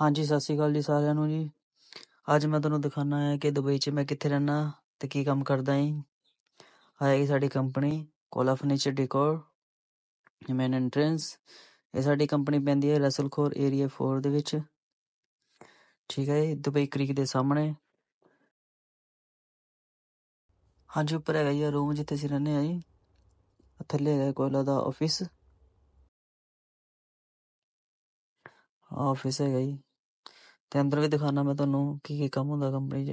ਹਾਂਜੀ ਸਤਿ ਸ਼੍ਰੀ ਅਕਾਲ ਜੀ ਸਾਰਿਆਂ ਨੂੰ ਜੀ ਅੱਜ ਮੈਂ ਤੁਹਾਨੂੰ ਦਿਖਾਣਾ ਹੈ ਕਿ ਦੁਬਈ 'ਚ ਮੈਂ ਕਿੱਥੇ ਰਹਿਣਾ ਤੇ ਕੀ ਕੰਮ ਕਰਦਾ ਹਾਂ ਹੈ ਸਾਡੀ ਕੰਪਨੀ ਕੋਲਾ ਫਰਨੀਚਰ ਡੈਕੋਰ ਮੇਨ ਐਂਟਰੈਂਸ ਇਹ ਸਾਡੀ ਕੰਪਨੀ ਪੈਂਦੀ ਹੈ ਰਸਲਖੋਰ ਏਰੀਆ 4 ਦੇ ਵਿੱਚ ਠੀਕ ਹੈ ਦੁਬਈ ਕ੍ਰੀਕ ਦੇ ਸਾਹਮਣੇ ਹਾਂਜੀ ਉੱਪਰ ਹੈਗਾ ਇਹ ਰੂਮ ਜਿੱਥੇ ਅਸੀਂ ਰਹਿੰਦੇ ਆ ਜੀ ਥੱਲੇ ਹੈਗਾ ਕੋਲਾ ਦਾ ਆਫਿਸ ਆਫਿਸ ਹੈਗਾ ਜੀ ਤੇ ਅੰਦਰ ਵੀ ਦਿਖਾਣਾ ਮੈਂ ਤੁਹਾਨੂੰ ਕੀ ਕੀ ਕੰਮ ਹੁੰਦਾ ਕੰਪਨੀ 'ਚ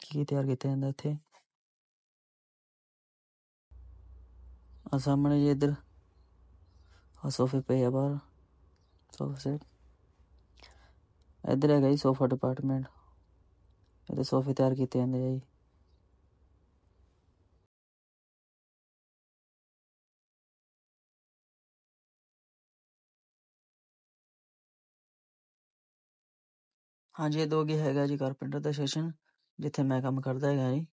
ਕੀ ਕੀ ਤਿਆਰ ਕੀਤਾ ਜਾਂਦਾ ਇੱਥੇ ਆ ਸਾਹਮਣੇ ਜੀ ਇੱਧਰ ਆ ਸੋਫੇ ਪਏ ਆ ਬਾਹਰ ਸੋਫੇ ਸੈਟ ਇੱਧਰ ਹੈਗਾ ਜੀ ਸੋਫਾ ਡਿਪਾਰਟਮੈਂਟ ਇਹਦੇ ਸੋਫੇ ਤਿਆਰ ਕੀਤੇ ਜਾਂਦੇ ਜੀ हाँ जी दो तो है जी कारपेंटर का सैशन जिथे मैं काम करता है जी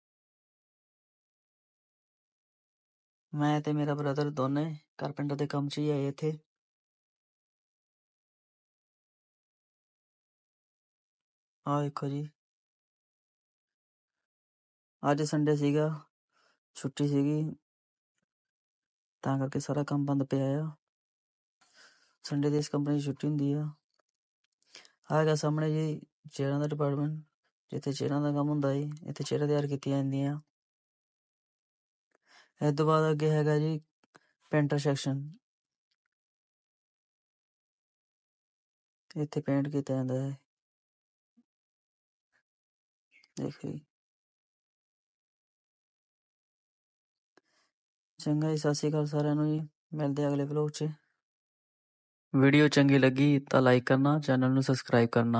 मैं ते मेरा ब्रदर दोनों कारपेंटर के काम च ही आए इतने हाँ देखो जी अज संडे छुट्टी सी करके सारा काम बंद पे है संडे की इस कंपनी छुट्टी होंगी है आ गया सामने जी ਚਿਹਰਾ ਦਾ ਡਿਪਾਰਟਮੈਂਟ ਜਿੱਥੇ ਚਿਹਰਾ ਦਾ ਕੰਮ ਹੁੰਦਾ ਹੈ ਇੱਥੇ ਚਿਹਰਾ ਤਿਆਰ ਜਾਂਦੀ ਹੈ ਇਸ ਤੋਂ ਬਾਅਦ ਅੱਗੇ ਹੈਗਾ ਜੀ ਪੇਂਟਰ ਸੈਕਸ਼ਨ ਇੱਥੇ ਪੇਂਟ ਕੀਤਾ ਜਾਂਦਾ ਹੈ ਦੇਖੀ ਚੰਗਾ ਜੀ ਸਤਿ ਸ਼੍ਰੀ ਅਕਾਲ ਸਾਰਿਆਂ ਨੂੰ ਜੀ ਮਿਲਦੇ ਅਗਲੇ ਵਲੋਗ 'ਚ ਵੀਡੀਓ ਚੰਗੀ ਲੱਗੀ ਤਾਂ ਲਾਈਕ ਕਰਨਾ ਚੈਨਲ ਨੂੰ ਸਬਸਕ੍ਰਾਈਬ ਕਰਨਾ